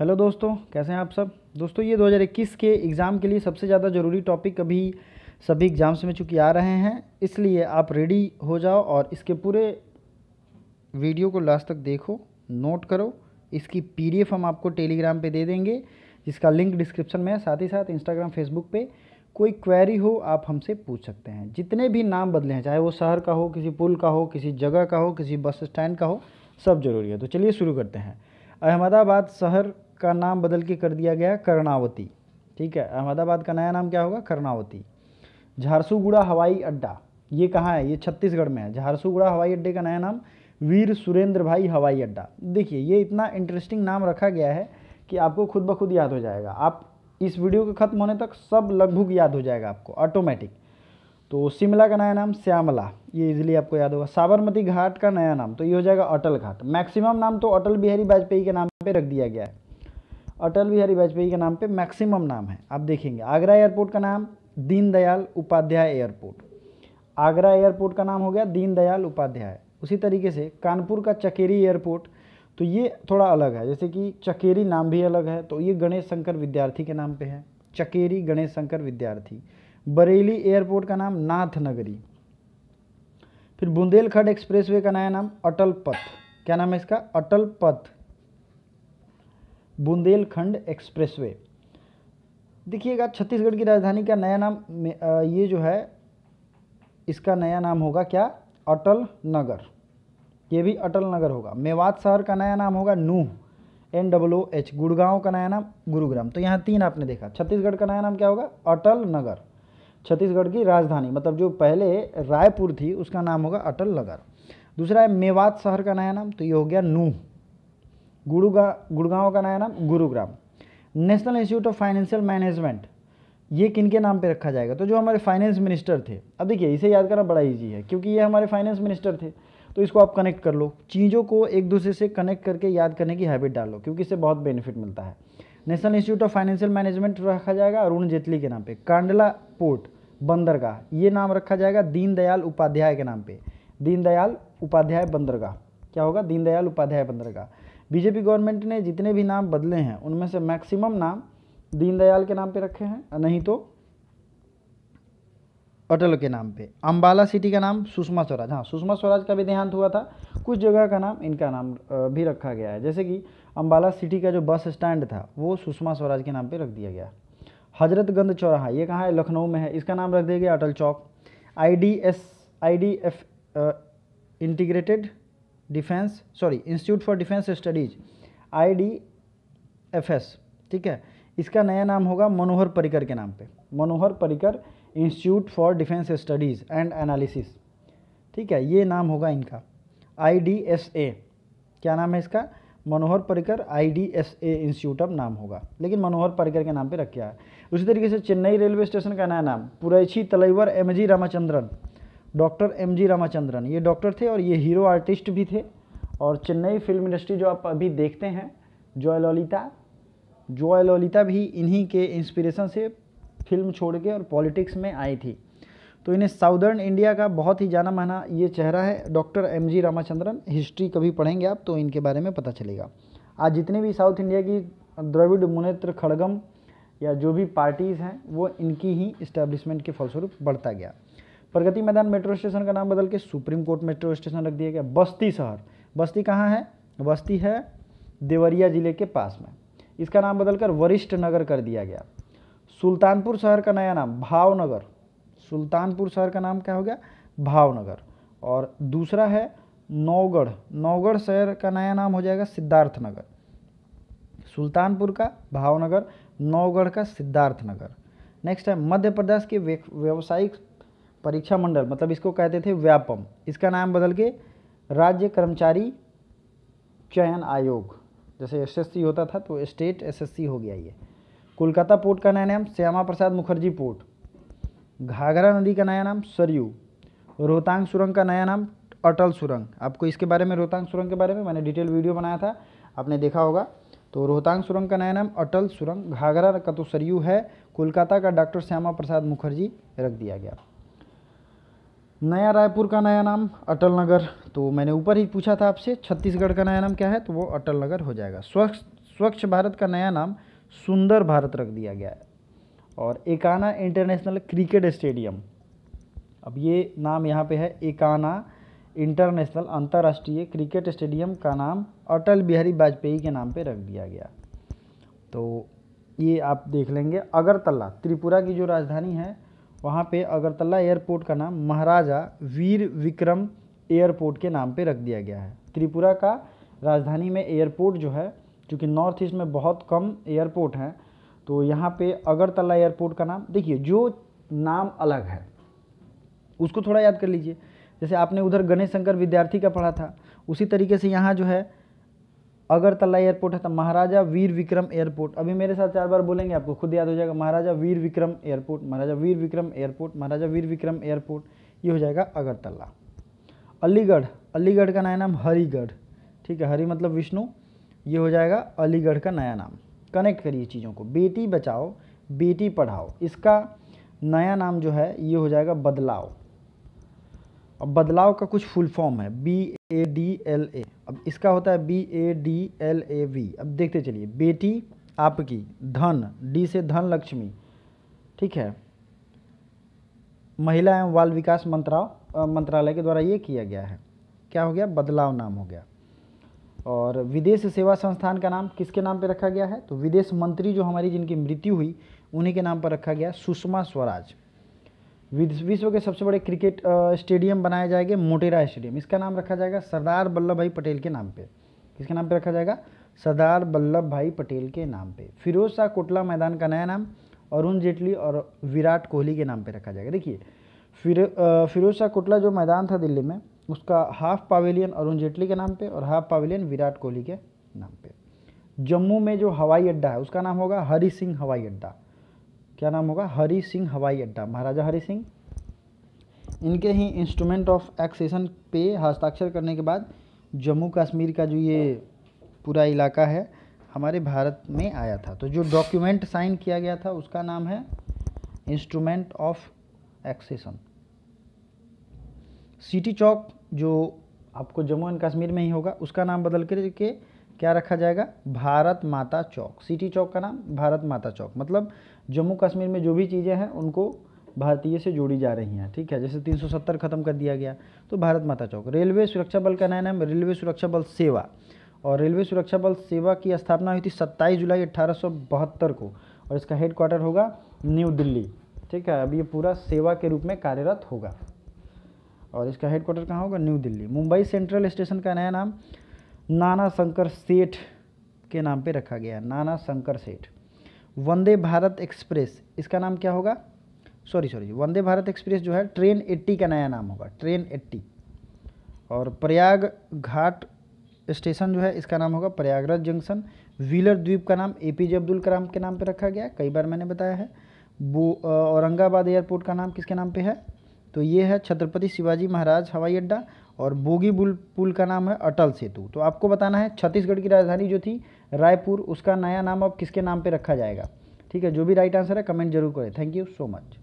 hello दोस्तों कैसे हैं आप सब दोस्तों ये 2021 के एग्ज़ाम के लिए सबसे ज़्यादा ज़रूरी टॉपिक अभी सभी एग्ज़ाम्स में चूँकि आ रहे हैं इसलिए आप रेडी हो जाओ और इसके पूरे वीडियो को लास्ट तक देखो नोट करो इसकी पीडीएफ हम आपको टेलीग्राम पे दे देंगे जिसका लिंक डिस्क्रिप्शन में है साथ ही साथ इंस्टाग्राम फेसबुक पर कोई क्वेरी हो आप हमसे पूछ सकते हैं जितने भी नाम बदले हैं चाहे वो शहर का हो किसी पुल का हो किसी जगह का हो किसी बस स्टैंड का हो सब ज़रूरी है तो चलिए शुरू करते हैं अहमदाबाद शहर का नाम बदल के कर दिया गया कर्णावती ठीक है अहमदाबाद का नया नाम क्या होगा कर्णावती झारसूगुड़ा हवाई अड्डा ये कहाँ है ये छत्तीसगढ़ में है झारसूगुड़ा हवाई अड्डे का नया नाम वीर सुरेंद्र भाई हवाई अड्डा देखिए ये इतना इंटरेस्टिंग नाम रखा गया है कि आपको खुद ब खुद याद हो जाएगा आप इस वीडियो के ख़त्म होने तक सब लगभग याद हो जाएगा आपको ऑटोमेटिक तो शिमला का नया नाम श्यामला ये इजीली आपको याद होगा साबरमती घाट का नया नाम तो ये हो जाएगा अटल घाट मैक्सिमम नाम तो अटल बिहारी वाजपेयी के नाम पे रख दिया गया है अटल बिहारी वाजपेयी के नाम पे मैक्सिमम नाम है आप देखेंगे आगरा एयरपोर्ट का नाम दीनदयाल उपाध्याय एयरपोर्ट आगरा एयरपोर्ट का नाम हो गया दीनदयाल उपाध्याय उसी तरीके से कानपुर का चकेरी एयरपोर्ट तो ये थोड़ा अलग है जैसे कि चकेरी नाम भी अलग है तो ये गणेश शंकर विद्यार्थी के नाम पर है चकेरी गणेश शंकर विद्यार्थी बरेली एयरपोर्ट का नाम नाथ नगरी फिर बुंदेलखंड एक्सप्रेसवे का नया नाम अटल पथ क्या नाम है इसका अटल पथ बुंदेलखंड एक्सप्रेसवे देखिएगा छत्तीसगढ़ की राजधानी का नया नाम ये जो है इसका नया नाम होगा क्या अटल नगर ये भी अटल नगर होगा मेवात शहर का नया नाम होगा Nuh N W H Gurgaon का नया नाम गुरुग्राम तो यहाँ तीन आपने देखा छत्तीसगढ़ का नया नाम क्या होगा अटल नगर छत्तीसगढ़ की राजधानी मतलब जो पहले रायपुर थी उसका नाम होगा अटल नगर दूसरा है मेवात शहर का नया नाम तो ये हो गया नूह गुड़गा गुड़गांव का नया नाम Gurugram national institute of financial management ये किन के नाम पे रखा जाएगा तो जो हमारे फाइनेंस मिनिस्टर थे अब देखिए इसे याद करना बड़ा इजी है क्योंकि ये हमारे फाइनेंस मिनिस्टर थे तो इसको आप कनेक्ट कर लो चीज़ों को एक दूसरे से कनेक्ट करके याद करने की हैबिट डालो क्योंकि इससे बहुत बेनिफिट मिलता है national institute of financial management रखा जाएगा अरुण जेटली के नाम पे कांडला पोर्ट बंदरगाह ये नाम रखा जाएगा दीनदयाल उपाध्याय के नाम पे दीनदयाल उपाध्याय बंदरगाह क्या होगा दीनदयाल उपाध्याय बंदरगाह बीजेपी गवर्नमेंट ने जितने भी नाम बदले हैं उनमें से मैक्सिमम नाम दीनदयाल के नाम पे रखे हैं नहीं तो अटल के नाम पे अम्बाला सिटी का नाम सुषमा स्वराज हाँ सुषमा स्वराज का भी देहांत हुआ था कुछ जगह का नाम इनका नाम भी रखा गया है जैसे कि अम्बाला सिटी का जो बस स्टैंड था वो सुषमा स्वराज के नाम पर रख दिया गया हजरतगंज चौराहा ये कहाँ है लखनऊ में है इसका नाम रख दिया गया Atal Chowk I D S I D F integrated defence sorry institute for defence studies I D F S ठीक है इसका नया नाम होगा मनोहर परिकर के नाम पे Manohar Parrikar institute for defence studies and analysis ठीक है ये नाम होगा इनका आई डी एस ए क्या नाम है इसका Manohar Parrikar I D S A institute अब नाम होगा लेकिन मनोहर परिकर के नाम पे रख है उसी तरीके से चेन्नई रेलवे स्टेशन का नया नाम Puratchi Thalaivar M G Ramachandran doctor M G Ramachandran ये डॉक्टर थे और ये हीरो आर्टिस्ट भी थे और चेन्नई फिल्म इंडस्ट्री जो आप अभी देखते हैं जॉय ललिता जॉय ललिता भी इन्हीं के इंस्पिरेशन से फिल्म छोड़ के और पॉलिटिक्स में आई थी तो इन्हें साउदर्न इंडिया का बहुत ही जाना माना ये चेहरा है doctor M G Ramachandran history कभी पढ़ेंगे आप तो इनके बारे में पता चलेगा आज जितने भी साउथ इंडिया की द्रविड़ मुनेत्र खड़गम या जो भी पार्टीज़ हैं वो इनकी ही इस्टेब्लिशमेंट के फलस्वरूप बढ़ता गया प्रगति मैदान मेट्रो स्टेशन का नाम बदल के सुप्रीम कोर्ट मेट्रो स्टेशन रख दिया गया बस्ती शहर बस्ती कहाँ है बस्ती है देवरिया जिले के पास में इसका नाम बदलकर वरिष्ठ नगर कर दिया गया सुल्तानपुर शहर का नया नाम भावनगर सुल्तानपुर शहर का नाम क्या हो गया भावनगर और दूसरा है नौगढ़ नौगढ़ शहर का नया नाम हो जाएगा सिद्धार्थ नगर सुल्तानपुर का भावनगर नौगढ़ का सिद्धार्थ नगर नेक्स्ट है मध्य प्रदेश के व्यवसायिक परीक्षा मंडल मतलब इसको कहते थे व्यापम इसका नाम बदल के राज्य कर्मचारी चयन आयोग जैसे एसएससी होता था तो स्टेट एसएससी हो गया ये कोलकाता पोर्ट का नया नाम श्यामा प्रसाद मुखर्जी पोर्ट घाघरा नदी का नया नाम सरयू रोहतांग सुरंग का नया नाम अटल सुरंग आपको इसके बारे में रोहतांग सुरंग के बारे में मैंने डिटेल वीडियो बनाया था आपने देखा होगा तो रोहतांग सुरंग का नया नाम अटल सुरंग घाघरा का तो सरयू है कोलकाता का डॉक्टर श्यामा प्रसाद मुखर्जी रख दिया गया नया रायपुर का नया नाम अटल नगर तो मैंने ऊपर ही पूछा था आपसे छत्तीसगढ़ का नया नाम क्या है तो वो अटल नगर हो जाएगा स्वच्छ स्वच्छ भारत का नया नाम सुंदर भारत रख दिया गया है और एकाना इंटरनेशनल क्रिकेट स्टेडियम अब ये नाम यहाँ पे है एकाना इंटरनेशनल अंतर्राष्ट्रीय क्रिकेट स्टेडियम का नाम अटल बिहारी वाजपेयी के नाम पे रख दिया गया तो ये आप देख लेंगे अगरतला त्रिपुरा की जो राजधानी है वहाँ पे अगरतला एयरपोर्ट का नाम महाराजा वीर विक्रम एयरपोर्ट के नाम पे रख दिया गया है त्रिपुरा का राजधानी में एयरपोर्ट जो है क्योंकि नॉर्थ ईस्ट में बहुत कम एयरपोर्ट हैं तो यहाँ पे अगरतला एयरपोर्ट का नाम देखिए जो नाम अलग है उसको थोड़ा याद कर लीजिए जैसे आपने उधर गणेश शंकर विद्यार्थी का पढ़ा था उसी तरीके से यहाँ जो है अगरतला एयरपोर्ट है तो महाराजा वीर विक्रम एयरपोर्ट अभी मेरे साथ चार बार बोलेंगे आपको खुद याद हो जाएगा Maharaja Veer Vikram airport Maharaja Veer Vikram airport Maharaja Veer Vikram airport ये हो जाएगा अगरतला अलीगढ़ अलीगढ़ का नया नाम हरीगढ़ ठीक है हरी मतलब विष्णु ये हो जाएगा अलीगढ़ का नया नाम कनेक्ट करिए चीज़ों को बेटी बचाओ बेटी पढ़ाओ इसका नया नाम जो है ये हो जाएगा बदलाव अब बदलाव का कुछ फुल फॉर्म है B A D L A अब इसका होता है B A D L A V अब देखते चलिए बेटी आपकी धन डी से धन लक्ष्मी ठीक है महिला एवं बाल विकास मंत्राव मंत्रालय के द्वारा ये किया गया है क्या हो गया बदलाव नाम हो गया और विदेश सेवा संस्थान का नाम किसके नाम पर रखा गया है तो विदेश मंत्री जो हमारी जिनकी मृत्यु हुई उन्हीं के नाम पर रखा गया सुषमा स्वराज विश्व के सबसे बड़े क्रिकेट स्टेडियम बनाए जाएंगे मोटेरा स्टेडियम इसका नाम रखा जाएगा सरदार वल्लभ भाई पटेल के नाम पे किसके नाम पे रखा जाएगा सरदार वल्लभ भाई पटेल के नाम पे फिरोज शाह कोटला मैदान का नया नाम अरुण जेटली और विराट कोहली के नाम पे रखा जाएगा देखिए फिर फिरोज शाह कोटला जो मैदान था दिल्ली में उसका हाफ पावेलियन अरुण जेटली के नाम पर और हाफ पावेलियन विराट कोहली के नाम पर जम्मू में जो हवाई अड्डा है उसका नाम होगा हरी सिंह हवाई अड्डा क्या नाम होगा हरी सिंह हवाई अड्डा महाराजा हरी सिंह इनके ही इंस्ट्रूमेंट ऑफ एक्सेशन पे हस्ताक्षर करने के बाद जम्मू कश्मीर का जो ये पूरा इलाका है हमारे भारत में आया था तो जो डॉक्यूमेंट साइन किया गया था उसका नाम है instrument of accession city Chowk जो आपको जम्मू एंड कश्मीर में ही होगा उसका नाम बदल कर के क्या रखा जाएगा भारत माता चौक सिटी चौक का नाम भारत माता चौक मतलब जम्मू कश्मीर में जो भी चीज़ें हैं उनको भारतीय से जोड़ी जा रही हैं ठीक है जैसे 370 खत्म कर दिया गया तो भारत माता चौक रेलवे सुरक्षा बल का नया नाम रेलवे सुरक्षा बल सेवा और रेलवे सुरक्षा बल सेवा की स्थापना हुई थी सत्ताईस जुलाई अट्ठारह को और इसका हेडक्वार्टर होगा न्यू दिल्ली ठीक है अब ये पूरा सेवा के रूप में कार्यरत होगा और इसका हेडक्वार्टर कहाँ होगा new Delhi Mumbai central station का नया नाम नाना शंकर सेठ के नाम पे रखा गया नाना शंकर सेठ वंदे भारत एक्सप्रेस इसका नाम क्या होगा sorry sorry Vande Bharat express जो है ट्रेन एट्टी का नया नाम होगा ट्रेन एट्टी और प्रयाग घाट स्टेशन जो है इसका नाम होगा प्रयागराज जंक्शन व्हीलर द्वीप का नाम ए पी जे अब्दुल कलाम के नाम पे रखा गया कई बार मैंने बताया है वो औरंगाबाद एयरपोर्ट का नाम किसके नाम पे है तो ये है छत्रपति शिवाजी महाराज हवाई अड्डा और बोगी पुल पुल का नाम है अटल सेतु तो आपको बताना है छत्तीसगढ़ की राजधानी जो थी रायपुर उसका नया नाम अब किसके नाम पे रखा जाएगा ठीक है जो भी राइट आंसर है कमेंट जरूर करें थैंक यू सो मच